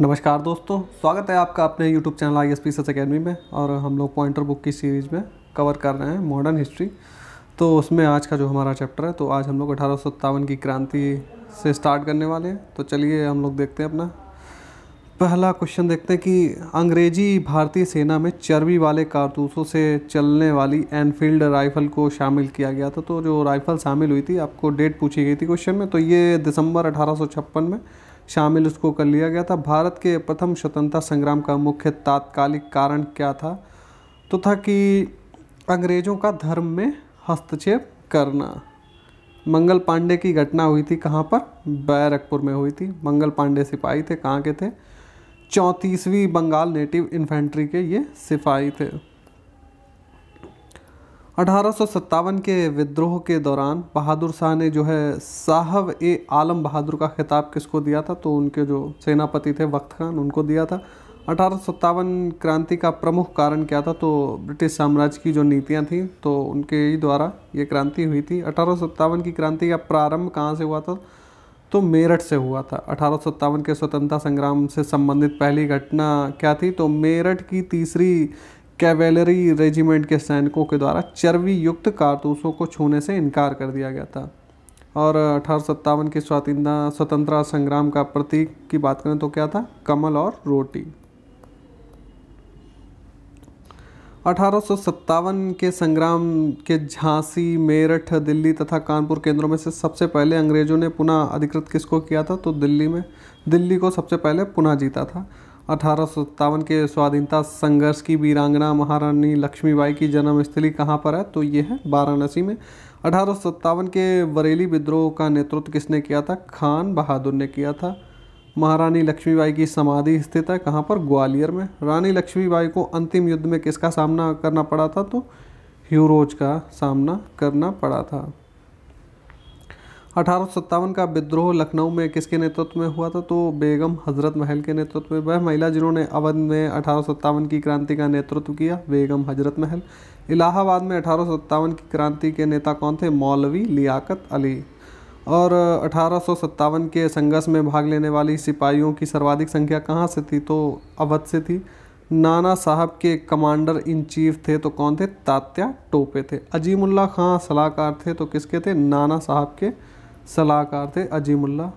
नमस्कार दोस्तों स्वागत है आपका अपने YouTube channel I S P सच अकेडमी में और हम लोग पॉइंटर बुक की सीरीज़ में कवर कर रहे हैं मॉडर्न हिस्ट्री तो उसमें आज का जो हमारा चैप्टर है तो आज हम लोग अठारह की क्रांति से स्टार्ट करने वाले हैं तो चलिए हम लोग देखते हैं अपना पहला क्वेश्चन देखते हैं कि अंग्रेजी भारतीय सेना में चर्बी वाले कारतूसों से चलने वाली एनफील्ड राइफल को शामिल किया गया था तो जो राइफल शामिल हुई थी आपको डेट पूछी गई थी क्वेश्चन में तो ये दिसंबर अठारह में शामिल उसको कर लिया गया था भारत के प्रथम स्वतंत्रता संग्राम का मुख्य तात्कालिक कारण क्या था तो था कि अंग्रेज़ों का धर्म में हस्तक्षेप करना मंगल पांडे की घटना हुई थी कहाँ पर बैरकपुर में हुई थी मंगल पांडे सिपाही थे कहाँ के थे चौंतीसवीं बंगाल नेटिव इन्फेंट्री के ये सिपाही थे अठारह के विद्रोह के दौरान बहादुर शाह ने जो है साहब ए आलम बहादुर का खिताब किसको दिया था तो उनके जो सेनापति थे वक्त खान उनको दिया था अठारह क्रांति का प्रमुख कारण क्या था तो ब्रिटिश साम्राज्य की जो नीतियाँ थीं तो उनके ही द्वारा ये क्रांति हुई थी अठारह की क्रांति का प्रारंभ कहाँ से हुआ था तो मेरठ से हुआ था अठारह के स्वतंत्रता संग्राम से संबंधित पहली घटना क्या थी तो मेरठ की तीसरी कैवेलरी रेजिमेंट के सैनिकों के द्वारा चर्बी युक्त कारतूसों को छूने से इनकार कर दिया गया था और अठारह सत्तावन के स्वतंत्रता स्वतंत्रता संग्राम का प्रतीक की बात करें तो क्या था कमल और रोटी अठारह के संग्राम के झांसी मेरठ दिल्ली तथा कानपुर केंद्रों में से सबसे पहले अंग्रेज़ों ने पुनः अधिकृत किसको किया था तो दिल्ली में दिल्ली को सबसे पहले पुनः जीता था अठारह के स्वाधीनता संघर्ष की वीरांगना महारानी लक्ष्मीबाई की जन्मस्थली कहाँ पर है तो ये है वाराणसी में अठारह के बरेली विद्रोह का नेतृत्व किसने किया था खान बहादुर ने किया था महारानी लक्ष्मीबाई की समाधि स्थित है कहाँ पर ग्वालियर में रानी लक्ष्मीबाई को अंतिम युद्ध में किसका सामना करना पड़ा था तो ह्यूरोज का सामना करना पड़ा था अठारह का विद्रोह लखनऊ में किसके नेतृत्व में हुआ था तो बेगम हजरत महल के नेतृत्व में वह महिला जिन्होंने अवध में अठारह की क्रांति का नेतृत्व किया बेगम हजरत महल इलाहाबाद में अठारह की क्रांति के नेता कौन थे मौलवी लियाकत अली और अठारह के संघर्ष में भाग लेने वाली सिपाहियों की सर्वाधिक संख्या कहाँ से थी तो अवध से थी नाना साहब के कमांडर इन चीफ थे तो कौन थे तात्या टोपे थे अजीमुल्ला खां सलाहकार थे तो किसके थे नाना साहब के सलाहकार थे अजीमुल्ला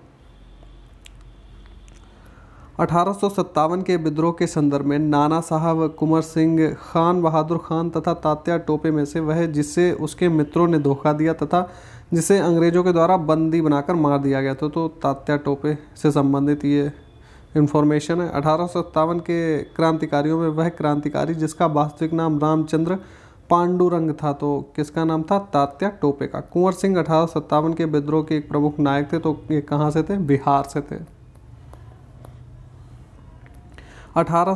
अठारह के विद्रोह के संदर्भ में नाना साहब कुमार सिंह खान बहादुर खान तथा तात्या टोपे में से वह जिसे उसके मित्रों ने धोखा दिया तथा जिसे अंग्रेज़ों के द्वारा बंदी बनाकर मार दिया गया था तो तात्या टोपे से संबंधित ये इन्फॉर्मेशन है अठारह के क्रांतिकारियों में वह क्रांतिकारी जिसका वास्तविक नाम रामचंद्र पांडुरंग था तो किसका नाम था तात्या टोपे का कुंवर सिंह अठारह सत्तावन के विद्रोह के एक प्रमुख नायक थे तो ये कहाँ से थे बिहार से थे अठारह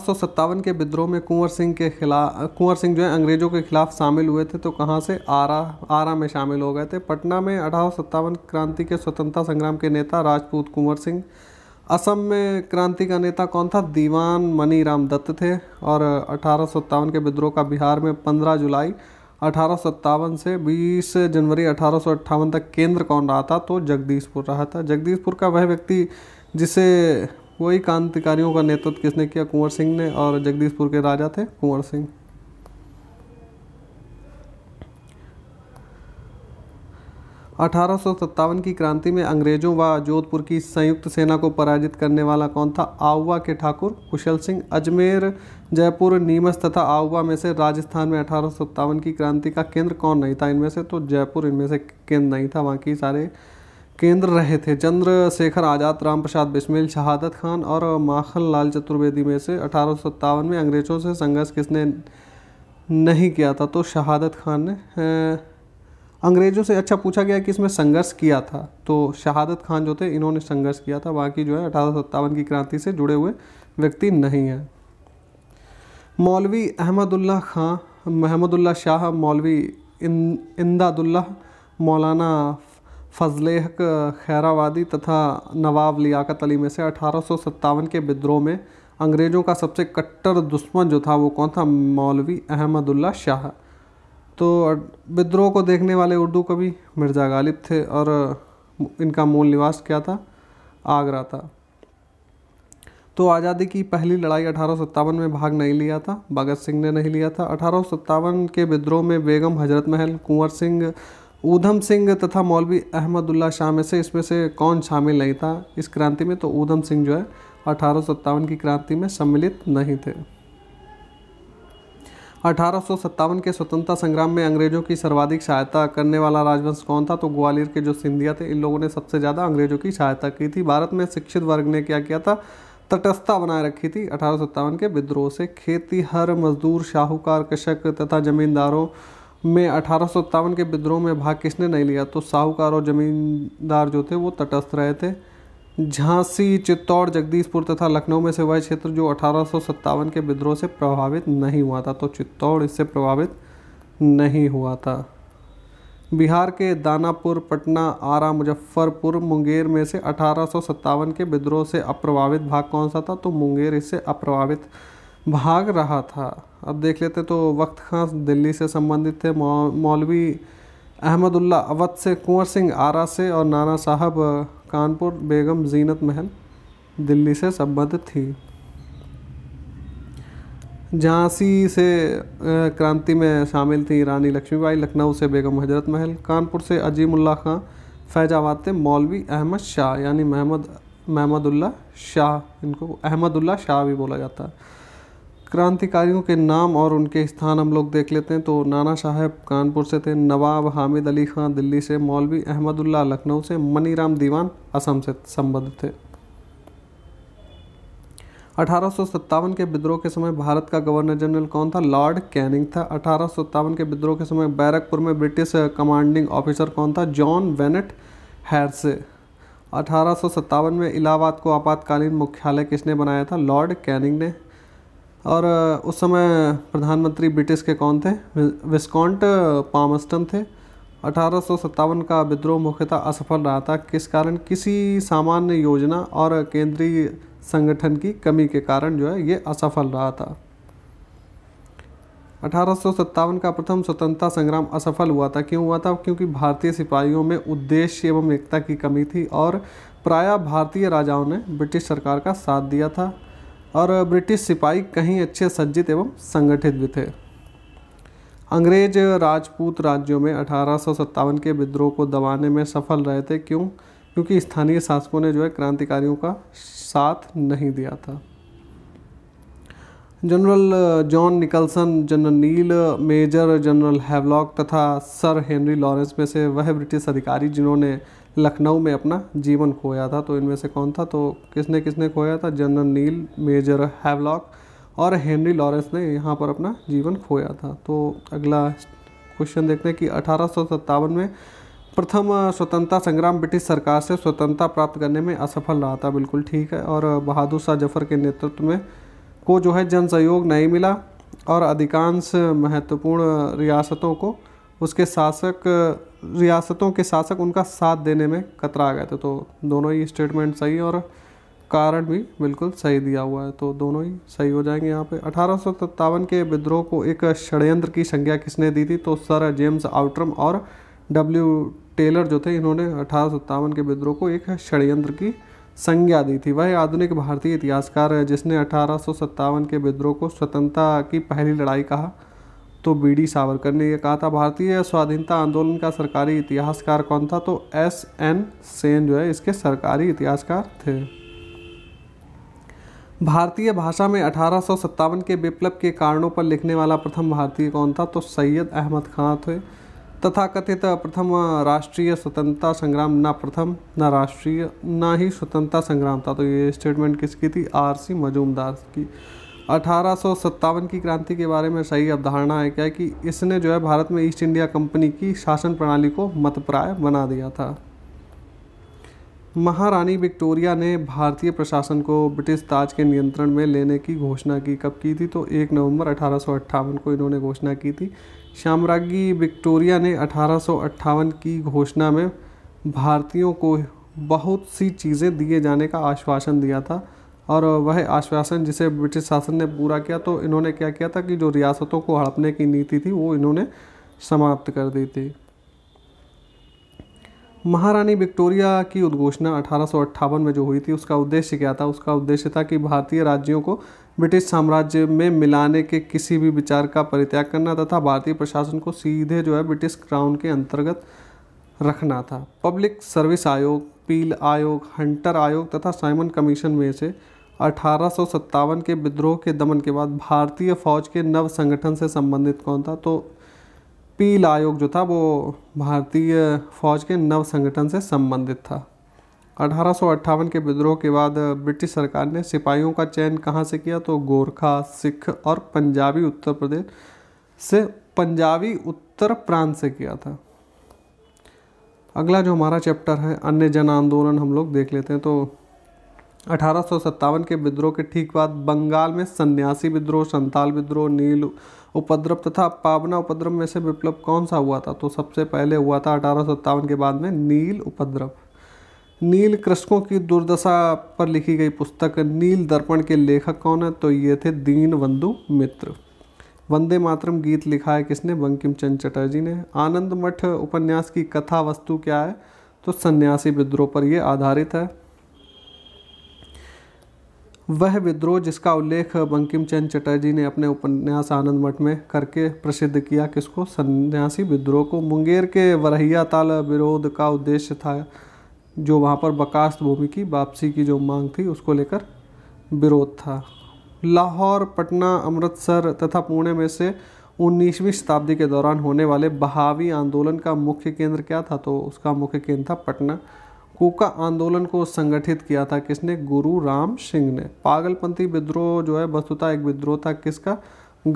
के विद्रोह में कुंवर सिंह के खिलाफ कुंवर सिंह जो है अंग्रेजों के खिलाफ शामिल हुए थे तो कहाँ से आरा आरा में शामिल हो गए थे पटना में अठारह क्रांति के स्वतंत्रता संग्राम के नेता राजपूत कुंवर सिंह असम में क्रांति का नेता कौन था दीवान मनी राम दत्त थे और अठारह के विद्रोह का बिहार में 15 जुलाई अठारह से 20 जनवरी अठारह तक केंद्र कौन रहा था तो जगदीशपुर रहा था जगदीशपुर का वह व्यक्ति जिसे वही क्रांतिकारियों का नेतृत्व किसने किया कुंवर सिंह ने और जगदीशपुर के राजा थे कुंवर सिंह अठारह की क्रांति में अंग्रेजों व जोधपुर की संयुक्त सेना को पराजित करने वाला कौन था आउवा के ठाकुर कुशल सिंह अजमेर जयपुर नीमच तथा आउवा में से राजस्थान में अठारह की क्रांति का केंद्र कौन नहीं था इनमें से तो जयपुर इनमें से केंद्र नहीं था वहाँ की सारे केंद्र रहे थे चंद्रशेखर आज़ाद राम प्रसाद बिस्मिल शहादत खान और माखन लाल चतुर्वेदी में से अठारह में अंग्रेजों से संघर्ष किसने नहीं किया था तो शहादत खान ने अंग्रेज़ों से अच्छा पूछा गया कि इसमें संघर्ष किया था तो शहादत खान जो थे इन्होंने संघर्ष किया था बाकी जो है अठारह की क्रांति से जुड़े हुए व्यक्ति नहीं हैं मौलवी अहमदुल्ला खां महमदुल्ला शाह मौलवी इन, इंदादुल्ला मौलाना फजलेहक खैरावादी तथा नवाब लियाकत अली में से अठारह के विद्रोह में अंग्रेज़ों का सबसे कट्टर दुश्मन जो था वो कौन था मौलवी अहमदुल्ला शाह तो विद्रोह को देखने वाले उर्दू कवि मिर्ज़ा गालिब थे और इनका मूल निवास क्या था आगरा था तो आज़ादी की पहली लड़ाई अठारह में भाग नहीं लिया था भगत सिंह ने नहीं लिया था अठारह के विद्रोह में बेगम हजरत महल कुंवर सिंह ऊधम सिंह तथा मौलवी अहमदुल्ला शाह में से इसमें से कौन शामिल नहीं था इस क्रांति में तो ऊधम सिंह जो है अठारह की क्रांति में सम्मिलित नहीं थे अठारह के स्वतंत्रता संग्राम में अंग्रेजों की सर्वाधिक सहायता करने वाला राजवंश कौन था तो ग्वालियर के जो सिंधिया थे इन लोगों ने सबसे ज़्यादा अंग्रेजों की सहायता की थी भारत में शिक्षित वर्ग ने क्या किया था तटस्थता बनाए रखी थी अठारह के विद्रोह से खेती हर मजदूर शाहूकार कृषक तथा जमींदारों में अठारह के विद्रोह में भाग किसने नहीं लिया तो साहूकार और जमींदार जो थे वो तटस्थ रहे थे झांसी चित्तौड़ जगदीशपुर तथा लखनऊ में वह क्षेत्र जो अठारह के विद्रोह से प्रभावित नहीं हुआ था तो चित्तौड़ इससे प्रभावित नहीं हुआ था बिहार के दानापुर पटना आरा मुजफ्फरपुर मुंगेर में से अठारह के विद्रोह से अप्रभावित भाग कौन सा था तो मुंगेर इससे अप्रभावित भाग रहा था अब देख लेते तो वक्त खास दिल्ली से संबंधित थे मौलवी अहमदुल्ला अवध से कुंवर सिंह आरा से और नाना साहब कानपुर बेगम जीनत महल दिल्ली से संबद्ध थी झांसी से क्रांति में शामिल थी रानी लक्ष्मीबाई लखनऊ से बेगम हजरत महल कानपुर से अजीमुल्ला खां फैजाबाद से मौलवी अहमद शाह यानी महमद महमदुल्ला शाह इनको अहमदुल्ला शाह भी बोला जाता है क्रांतिकारियों के नाम और उनके स्थान हम लोग देख लेते हैं तो नाना साहब कानपुर से थे नवाब हामिद अली खान दिल्ली से मौलवी अहमदुल्ला लखनऊ से मनीराम दीवान असम से संबद्ध थे अठारह के विद्रोह के समय भारत का गवर्नर जनरल कौन था लॉर्ड कैनिंग था अठारह के विद्रोह के समय बैरकपुर में ब्रिटिश कमांडिंग ऑफिसर कौन था जॉन वेनेट हैरसे अठारह में इलाहाबाद को आपातकालीन मुख्यालय किसने बनाया था लॉर्ड कैनिंग ने और उस समय प्रधानमंत्री ब्रिटिश के कौन थे विस्कॉन्ट पामस्टन थे अठारह का विद्रोह मुख्यतः असफल रहा था किस कारण किसी सामान्य योजना और केंद्रीय संगठन की कमी के कारण जो है ये असफल रहा था अठारह का प्रथम स्वतंत्रता संग्राम असफल हुआ था क्यों हुआ था क्योंकि भारतीय सिपाहियों में उद्देश्य एवं एकता की कमी थी और प्रायः भारतीय राजाओं ने ब्रिटिश सरकार का साथ दिया था और ब्रिटिश सिपाही कहीं अच्छे सज्जित एवं संगठित भी थे अंग्रेज राजपूत राज्यों में अठारह के विद्रोह को दबाने में सफल रहे थे क्यों क्योंकि स्थानीय शासकों ने जो है क्रांतिकारियों का साथ नहीं दिया था general John Nicholson general Neill major general Havelock तथा सर हेनरी लॉरेंस में से वह ब्रिटिश अधिकारी जिन्होंने लखनऊ में अपना जीवन खोया था तो इनमें से कौन था तो किसने किसने खोया था जनरल नील मेजर हैवलॉक और हेनरी लॉरेंस ने यहाँ पर अपना जीवन खोया था तो अगला क्वेश्चन देखते हैं कि अठारह में प्रथम स्वतंत्रता संग्राम ब्रिटिश सरकार से स्वतंत्रता प्राप्त करने में असफल रहा था बिल्कुल ठीक है और बहादुर शाह जफर के नेतृत्व में को जो है जन सहयोग नहीं मिला और अधिकांश महत्वपूर्ण रियासतों को उसके शासक रियासतों के शासक उनका साथ देने में कतरा गए थे तो दोनों ही स्टेटमेंट सही और कारण भी बिल्कुल सही दिया हुआ है तो दोनों ही सही हो जाएंगे यहाँ पे अठारह के विद्रोह को एक षडयंत्र की संज्ञा किसने दी थी तो सर जेम्स आउट्रम और डब्ल्यू टेलर जो थे इन्होंने अठारह के विद्रोह को एक षडयंत्र की संज्ञा दी थी वह आधुनिक भारतीय इतिहासकार जिसने अठारह के विद्रोह को स्वतंत्रता की पहली लड़ाई कहा तो बी डी सावरकर ने यह कहा था भारतीय स्वाधीनता आंदोलन का सरकारी इतिहासकार कौन था तो एस एन सेन जो है इसके सरकारी इतिहासकार थे भारतीय भाषा में अठारह के विप्लव के कारणों पर लिखने वाला प्रथम भारतीय कौन था तो सैयद अहमद खां थे तथा कथित प्रथम राष्ट्रीय स्वतंत्रता संग्राम ना प्रथम ना राष्ट्रीय ना ही स्वतंत्रता संग्राम था तो ये स्टेटमेंट किसकी थी आर सी मजूमदार की अठारह की क्रांति के बारे में सही अवधारणा है क्या कि इसने जो है भारत में ईस्ट इंडिया कंपनी की शासन प्रणाली को मतप्राय बना दिया था महारानी विक्टोरिया ने भारतीय प्रशासन को ब्रिटिश ताज के नियंत्रण में लेने की घोषणा की कब की थी तो एक नवंबर अठारह को इन्होंने घोषणा की थी साम्राज्ञी विक्टोरिया ने अठारह की घोषणा में भारतीयों को बहुत सी चीज़ें दिए जाने का आश्वासन दिया था और वह आश्वासन जिसे ब्रिटिश शासन ने पूरा किया तो इन्होंने क्या किया था कि जो रियासतों को हड़पने की नीति थी वो इन्होंने समाप्त कर दी थी महारानी विक्टोरिया की उद्घोषणा अठारह में जो हुई थी उसका उद्देश्य क्या था उसका उद्देश्य था कि भारतीय राज्यों को ब्रिटिश साम्राज्य में मिलाने के किसी भी विचार का परित्याग करना तथा भारतीय प्रशासन को सीधे जो है ब्रिटिश क्राउन के अंतर्गत रखना था पब्लिक सर्विस आयोग पील आयोग हंटर आयोग तथा साइमन कमीशन में से अठारह के विद्रोह के दमन के बाद भारतीय फौज के नव संगठन से संबंधित कौन था तो पील आयोग जो था वो भारतीय फौज के नव संगठन से संबंधित था अठारह के विद्रोह के बाद ब्रिटिश सरकार ने सिपाहियों का चयन कहाँ से किया तो गोरखा सिख और पंजाबी उत्तर प्रदेश से पंजाबी उत्तर प्रांत से किया था अगला जो हमारा चैप्टर है अन्य जन आंदोलन हम लोग देख लेते हैं तो अठारह के विद्रोह के ठीक बाद बंगाल में सन्यासी विद्रोह संताल विद्रोह नील उपद्रव तथा पावना उपद्रव में से विप्लव कौन सा हुआ था तो सबसे पहले हुआ था अठारह के बाद में नील उपद्रव नील कृषकों की दुर्दशा पर लिखी गई पुस्तक नील दर्पण के लेखक कौन है तो ये थे दीन बंधु मित्र वंदे मातरम गीत लिखा है किसने बंकिम चंद चटर्जी ने आनंद मठ उपन्यास की कथा वस्तु क्या है तो सन्यासी विद्रोह पर यह आधारित है वह विद्रोह जिसका उल्लेख बंकिम चंद चटर्जी ने अपने उपन्यास आनंद मठ में करके प्रसिद्ध किया किसको सन्यासी विद्रोह को मुंगेर के वरहिया ताल विरोध का उद्देश्य था जो वहाँ पर बकास्त भूमि की वापसी की जो मांग थी उसको लेकर विरोध था लाहौर पटना अमृतसर तथा पुणे में से 19वीं शताब्दी के दौरान होने वाले बहावी आंदोलन का मुख्य केंद्र क्या था तो उसका मुख्य केंद्र था पटना कोका आंदोलन को संगठित किया था किसने गुरु राम सिंह ने पागलपंथी विद्रोह जो है वस्तुता एक विद्रोह था किसका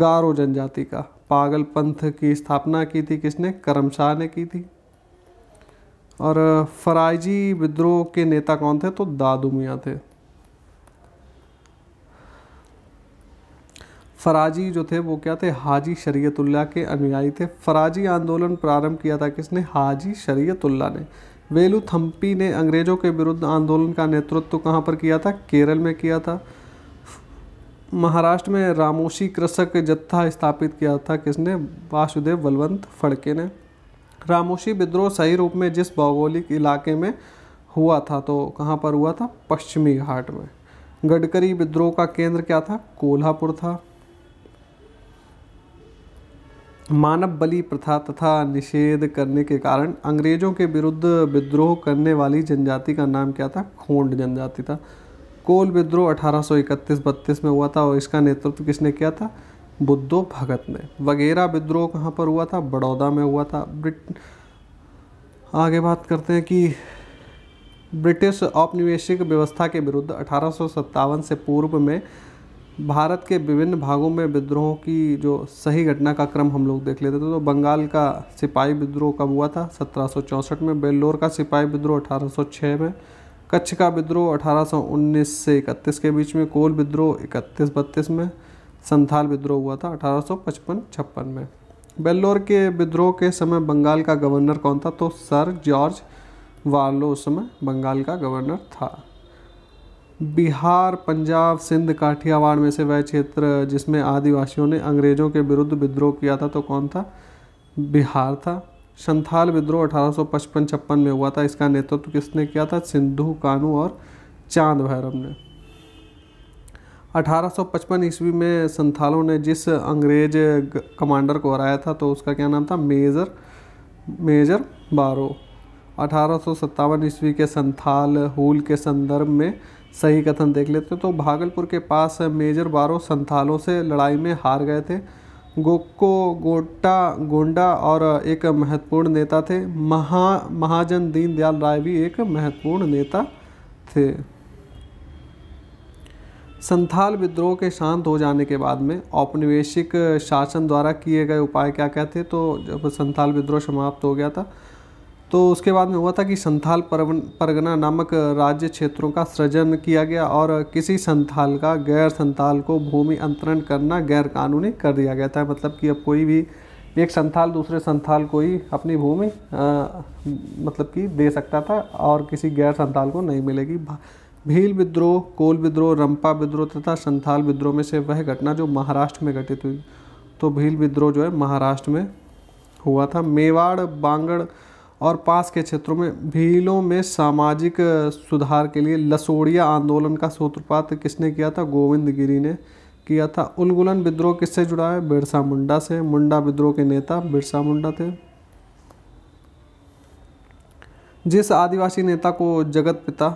गारो जनजाति का पागल पंथ की स्थापना की थी किसने करम शाह ने की थी और फराइजी विद्रोह के नेता कौन थे तो दादू मियाँ थे फराजी जो थे वो क्या थे हाजी शरीयतुल्ला के अनुयायी थे फराजी आंदोलन प्रारंभ किया था किसने हाजी शरीयतुल्ला ने वेलू थम्पी ने अंग्रेज़ों के विरुद्ध आंदोलन का नेतृत्व तो कहाँ पर किया था केरल में किया था महाराष्ट्र में रामोशी कृषक जत्था स्थापित किया था किसने वासुदेव बलवंत फड़के ने रामोशी विद्रोह सही रूप में जिस भौगोलिक इलाके में हुआ था तो कहाँ पर हुआ था पश्चिमी घाट में गडकरी विद्रोह का केंद्र क्या था कोल्हापुर था मानव बलि प्रथा तथा निषेध करने के कारण अंग्रेजों के विरुद्ध विद्रोह करने वाली जनजाति का नाम क्या था खोंड जनजाति था कोल विद्रोह 1831-32 में हुआ था और इसका नेतृत्व किसने किया था बुद्धो भगत ने वगैरह विद्रोह कहाँ पर हुआ था बड़ौदा में हुआ था ब्रिट आगे बात करते हैं कि ब्रिटिश औपनिवेशिक व्यवस्था के विरुद्ध अठारह से पूर्व में भारत के विभिन्न भागों में विद्रोहों की जो सही घटना का क्रम हम लोग देख लेते थे तो बंगाल का सिपाही विद्रोह कब हुआ था सत्रह में बेल्लोर का सिपाही विद्रोह 1806 में कच्छ का विद्रोह 1819 से 31 के बीच में कोल विद्रोह इकतीस बत्तीस में संथाल विद्रोह हुआ था 1855 छप्पन में बेल्लोर के विद्रोह के समय बंगाल का गवर्नर कौन था तो सर जॉर्ज वार्लो उस समय बंगाल का गवर्नर था बिहार पंजाब सिंध काठियावाड़ में से वह क्षेत्र जिसमें आदिवासियों ने अंग्रेज़ों के विरुद्ध विद्रोह किया था तो कौन था बिहार था संथाल विद्रोह अठारह पचपन छप्पन में हुआ था इसका नेतृत्व किसने किया था सिंधु कानू और चांद भैरव ने 1855 ईस्वी में संथालों ने जिस अंग्रेज कमांडर को हराया था तो उसका क्या नाम था मेजर मेजर बारो अठारह ईस्वी के संथाल हूल के संदर्भ में सही कथन देख लेते तो भागलपुर के पास मेजर बारो संथालों से लड़ाई में हार गए थे गोको गोटा गोंडा और एक महत्वपूर्ण नेता थे महा महाजन दीनदयाल राय भी एक महत्वपूर्ण नेता थे संथाल विद्रोह के शांत हो जाने के बाद में औपनिवेशिक शासन द्वारा किए गए उपाय क्या क्या थे तो जब संथाल विद्रोह समाप्त हो गया था तो उसके बाद में हुआ था कि संथाल परगना नामक राज्य क्षेत्रों का सृजन किया गया और किसी संथाल का गैर संथाल को भूमि अंतरण करना गैर कानूनी कर दिया गया था मतलब कि अब कोई भी एक संथाल दूसरे संथाल को ही अपनी भूमि मतलब कि दे सकता था और किसी गैर संथाल को नहीं मिलेगी भील विद्रोह कोल विद्रोह रंपा विद्रोह तथा संथाल विद्रोह में से वह घटना जो महाराष्ट्र में घटित हुई तो भील विद्रोह जो है महाराष्ट्र में हुआ था मेवाड़ बांगड़ और पास के क्षेत्रों में भीलों में सामाजिक सुधार के लिए लसोड़िया आंदोलन का सूत्रपात किसने किया था गोविंद गिरी ने किया था उलगुलन विद्रोह किससे जुड़ा है बिरसा मुंडा से मुंडा विद्रोह के नेता बिरसा मुंडा थे जिस आदिवासी नेता को जगत पिता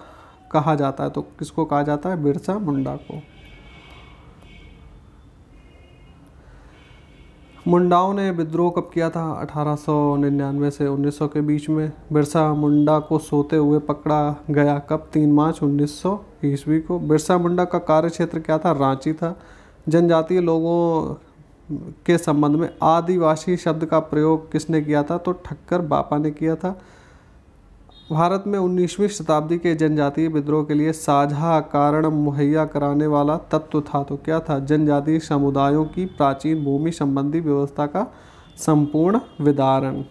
कहा जाता है तो किसको कहा जाता है बिरसा मुंडा को मुंडाओं ने विद्रोह कब किया था 1899 से 1900 के बीच में बिरसा मुंडा को सोते हुए पकड़ा गया कब 3 मार्च 1900 ईस्वी को बिरसा मुंडा का कार्य क्षेत्र क्या था रांची था जनजातीय लोगों के संबंध में आदिवासी शब्द का प्रयोग किसने किया था तो ठक्कर बापा ने किया था भारत में 19वीं शताब्दी के जनजातीय विद्रोह के लिए साझा कारण मुहैया कराने वाला तत्व था तो क्या था जनजातीय समुदायों की प्राचीन भूमि संबंधी व्यवस्था का संपूर्ण विदारण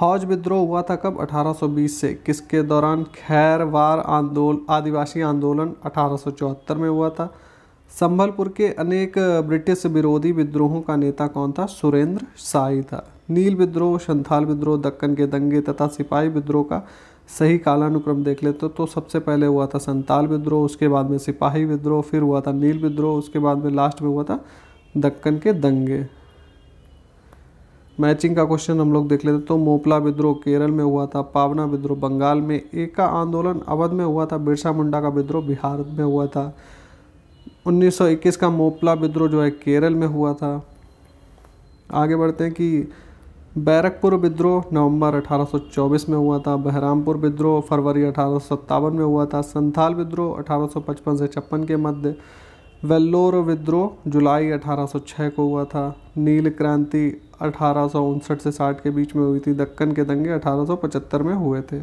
हौज विद्रोह हुआ था कब 1820 से किसके दौरान खैरवार आंदोलन आदिवासी आंदोलन 1874 में हुआ था संभलपुर के अनेक ब्रिटिश विरोधी विद्रोहों का नेता कौन था सुरेंद्र साई था नील विद्रोह संथाल विद्रोह दक्कन के दंगे तथा सिपाही विद्रोह का सही कालानुक्रम देख लेते तो सबसे पहले हुआ था संताल विद्रोह उसके बाद में सिपाही विद्रोह फिर हुआ था नील विद्रोह उसके बाद में लास्ट में हुआ था दक्कन के दंगे मैचिंग का क्वेश्चन हम लोग देख लेते तो मोपला विद्रोह केरल में हुआ था पावना विद्रोह बंगाल में एका आंदोलन अवध में हुआ था बिरसा मुंडा का विद्रोह बिहार में हुआ था 1921 का मोपला विद्रोह जो है केरल में हुआ था आगे बढ़ते हैं कि बैरकपुर विद्रोह नवंबर 1824 में हुआ था बहरामपुर विद्रोह फरवरी अठारह में हुआ था संथाल विद्रोह 1855 से छप्पन के मध्य वेल्लोर विद्रोह जुलाई 1806 को हुआ था नील क्रांति अठारह से साठ के बीच में हुई थी दक्कन के दंगे 1875 में हुए थे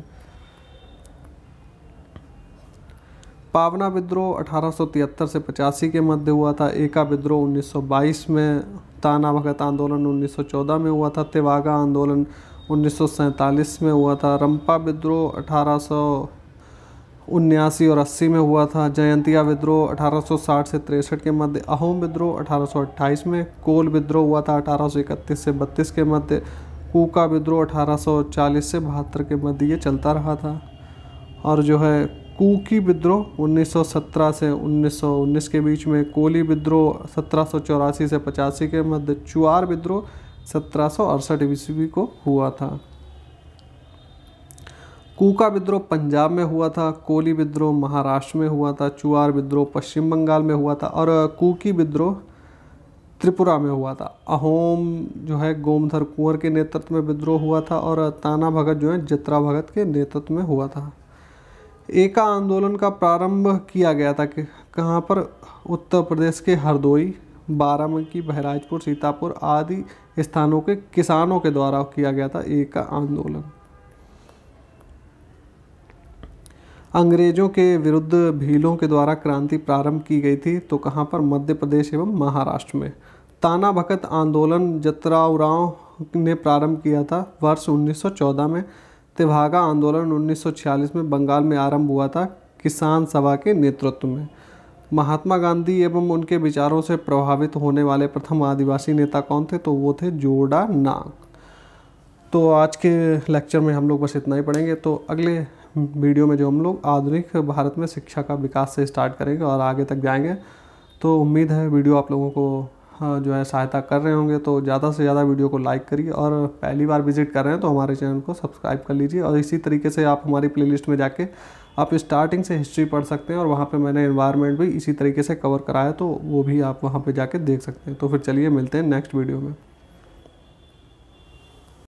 पावना विद्रोह 1873 से पचासी के मध्य हुआ था एका विद्रोह 1922 में ताना भगत आंदोलन 1914 में हुआ था तिवागा आंदोलन 1947 में हुआ था रंपा विद्रोह अठारह उन्यासी और अस्सी में हुआ था जयंतिया विद्रोह 1860 से तिरसठ के मध्य अहोम विद्रोह 1828 में कोल विद्रोह हुआ था 1831 से 32 के मध्य कूका विद्रोह अठारह से बहत्तर के मध्य ये चलता रहा था और जो है कूकी विद्रोह 1917 से 1919 के बीच में कोली विद्रोह सत्रह से पचासी के मध्य चुआर विद्रोह सत्रह सौ ईस्वी को हुआ था कूका विद्रोह पंजाब में हुआ था कोली विद्रोह महाराष्ट्र में हुआ था चुआर विद्रोह पश्चिम बंगाल में हुआ था और कूकी विद्रोह त्रिपुरा में हुआ था अहोम जो है गोमधर कुंवर के नेतृत्व में विद्रोह हुआ था और ताना भगत जो है जतरा भगत के नेतृत्व में हुआ था एका आंदोलन का प्रारंभ किया गया था कि कहाँ पर उत्तर प्रदेश के हरदोई बाराबंकी बहराजपुर सीतापुर आदि स्थानों के किसानों के द्वारा किया गया था एका आंदोलन अंग्रेजों के विरुद्ध भीलों के द्वारा क्रांति प्रारंभ की गई थी तो कहाँ पर मध्य प्रदेश एवं महाराष्ट्र में ताना भगत आंदोलन जतराव राव ने प्रारंभ किया था वर्ष 1914 में तिभागा आंदोलन 1946 में बंगाल में आरंभ हुआ था किसान सभा के नेतृत्व में महात्मा गांधी एवं उनके विचारों से प्रभावित होने वाले प्रथम आदिवासी नेता कौन थे तो वो थे जोड़ा नाग तो आज के लेक्चर में हम लोग बस इतना ही पढ़ेंगे तो अगले वीडियो में जो हम लोग आधुनिक भारत में शिक्षा का विकास से स्टार्ट करेंगे और आगे तक जाएंगे तो उम्मीद है वीडियो आप लोगों को हाँ, जो है सहायता कर रहे होंगे तो ज़्यादा से ज़्यादा वीडियो को लाइक करिए और पहली बार विजिट कर रहे हैं तो हमारे चैनल को सब्सक्राइब कर लीजिए और इसी तरीके से आप हमारी प्लेलिस्ट में जाके आप स्टार्टिंग से हिस्ट्री पढ़ सकते हैं और वहाँ पे मैंने इन्वायरमेंट भी इसी तरीके से कवर कराया तो वो भी आप वहाँ पे जाके देख सकते हैं तो फिर चलिए मिलते हैं नेक्स्ट वीडियो में